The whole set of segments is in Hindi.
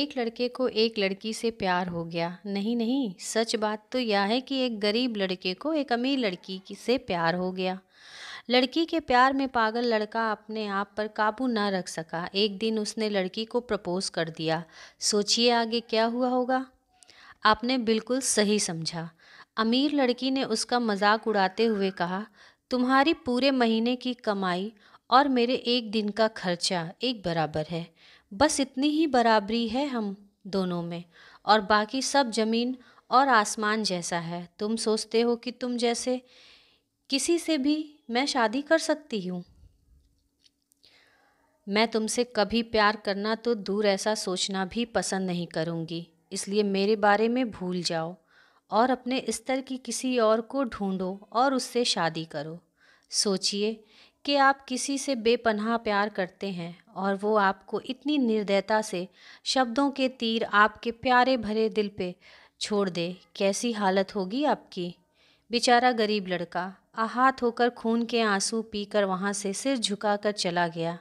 एक लड़के को एक लड़की से प्यार हो गया नहीं नहीं सच बात तो यह है कि एक गरीब लड़के को एक अमीर लड़की से प्यार हो गया लड़की के प्यार में पागल लड़का अपने आप पर काबू ना रख सका एक दिन उसने लड़की को प्रपोज कर दिया सोचिए आगे क्या हुआ होगा आपने बिल्कुल सही समझा अमीर लड़की ने उसका मजाक उड़ाते हुए कहा तुम्हारी पूरे महीने की कमाई और मेरे एक दिन का खर्चा एक बराबर है बस इतनी ही बराबरी है हम दोनों में और बाकी सब ज़मीन और आसमान जैसा है तुम सोचते हो कि तुम जैसे किसी से भी मैं शादी कर सकती हूँ मैं तुमसे कभी प्यार करना तो दूर ऐसा सोचना भी पसंद नहीं करूँगी इसलिए मेरे बारे में भूल जाओ और अपने स्तर की किसी और को ढूंढो और उससे शादी करो सोचिए कि आप किसी से बेपनाह प्यार करते हैं और वो आपको इतनी निर्दयता से शब्दों के तीर आपके प्यारे भरे दिल पे छोड़ दे कैसी हालत होगी आपकी बेचारा गरीब लड़का आहत होकर खून के आंसू पीकर वहाँ से सिर झुकाकर चला गया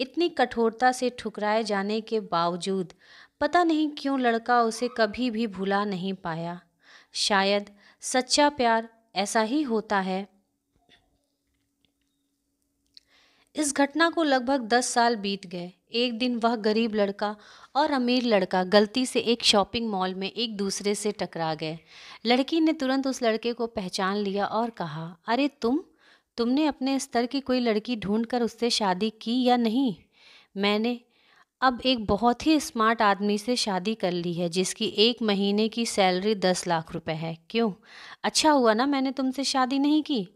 इतनी कठोरता से ठुकराए जाने के बावजूद पता नहीं क्यों लड़का उसे कभी भी भुला नहीं पाया शायद सच्चा प्यार ऐसा ही होता है इस घटना को लगभग दस साल बीत गए एक दिन वह गरीब लड़का और अमीर लड़का गलती से एक शॉपिंग मॉल में एक दूसरे से टकरा गए लड़की ने तुरंत उस लड़के को पहचान लिया और कहा अरे तुम तुमने अपने स्तर की कोई लड़की ढूंढकर कर उससे शादी की या नहीं मैंने अब एक बहुत ही स्मार्ट आदमी से शादी कर ली है जिसकी एक महीने की सैलरी दस लाख रुपए है क्यों अच्छा हुआ ना मैंने तुमसे शादी नहीं की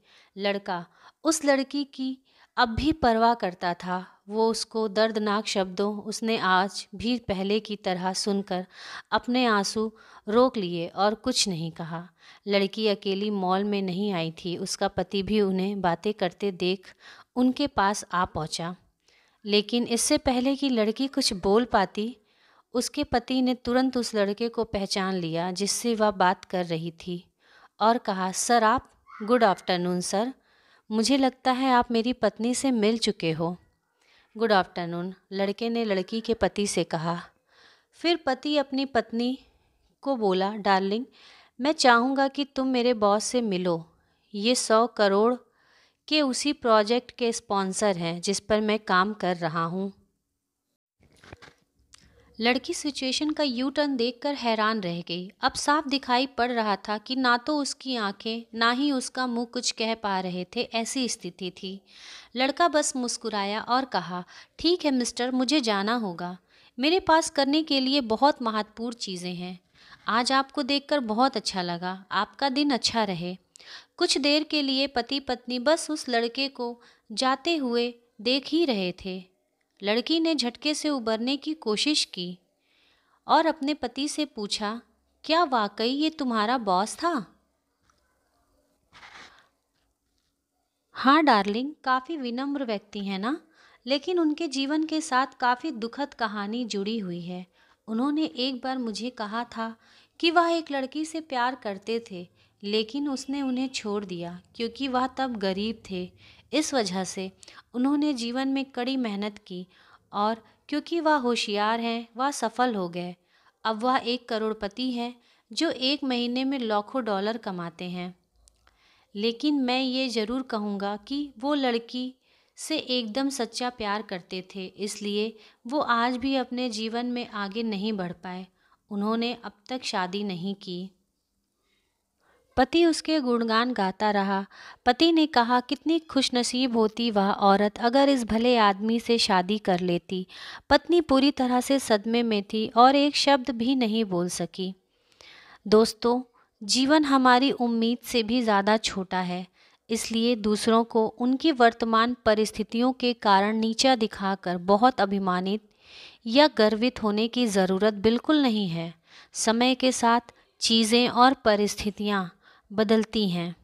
लड़का उस लड़की की अब भी परवाह करता था वो उसको दर्दनाक शब्दों उसने आज भी पहले की तरह सुनकर अपने आंसू रोक लिए और कुछ नहीं कहा लड़की अकेली मॉल में नहीं आई थी उसका पति भी उन्हें बातें करते देख उनके पास आ पहुंचा लेकिन इससे पहले कि लड़की कुछ बोल पाती उसके पति ने तुरंत उस लड़के को पहचान लिया जिससे वह बात कर रही थी और कहा सर आप गुड आफ्टरनून सर मुझे लगता है आप मेरी पत्नी से मिल चुके हो गुड आफ्टरनून लड़के ने लड़की के पति से कहा फिर पति अपनी पत्नी को बोला डार्लिंग मैं चाहूँगा कि तुम मेरे बॉस से मिलो ये सौ करोड़ के उसी प्रोजेक्ट के स्पॉन्सर हैं जिस पर मैं काम कर रहा हूँ लड़की सिचुएशन का यू टर्न देखकर हैरान रह गई अब साफ दिखाई पड़ रहा था कि ना तो उसकी आंखें ना ही उसका मुंह कुछ कह पा रहे थे ऐसी स्थिति थी लड़का बस मुस्कुराया और कहा ठीक है मिस्टर मुझे जाना होगा मेरे पास करने के लिए बहुत महत्वपूर्ण चीज़ें हैं आज आपको देखकर बहुत अच्छा लगा आपका दिन अच्छा रहे कुछ देर के लिए पति पत्नी बस उस लड़के को जाते हुए देख ही रहे थे लड़की ने झटके से उबरने की कोशिश की और अपने पति से पूछा क्या वाकई ये तुम्हारा बॉस था हाँ डार्लिंग काफ़ी विनम्र व्यक्ति हैं ना लेकिन उनके जीवन के साथ काफ़ी दुखद कहानी जुड़ी हुई है उन्होंने एक बार मुझे कहा था कि वह एक लड़की से प्यार करते थे लेकिन उसने उन्हें छोड़ दिया क्योंकि वह तब गरीब थे इस वजह से उन्होंने जीवन में कड़ी मेहनत की और क्योंकि वह होशियार हैं वह सफल हो गए अब वह एक करोड़पति हैं जो एक महीने में लाखों डॉलर कमाते हैं लेकिन मैं ये ज़रूर कहूँगा कि वो लड़की से एकदम सच्चा प्यार करते थे इसलिए वो आज भी अपने जीवन में आगे नहीं बढ़ पाए उन्होंने अब तक शादी नहीं की पति उसके गुणगान गाता रहा पति ने कहा कितनी खुशनसीब होती वह औरत अगर इस भले आदमी से शादी कर लेती पत्नी पूरी तरह से सदमे में थी और एक शब्द भी नहीं बोल सकी दोस्तों जीवन हमारी उम्मीद से भी ज़्यादा छोटा है इसलिए दूसरों को उनकी वर्तमान परिस्थितियों के कारण नीचा दिखाकर बहुत अभिमानित या गर्वित होने की ज़रूरत बिल्कुल नहीं है समय के साथ चीज़ें और परिस्थितियाँ बदलती हैं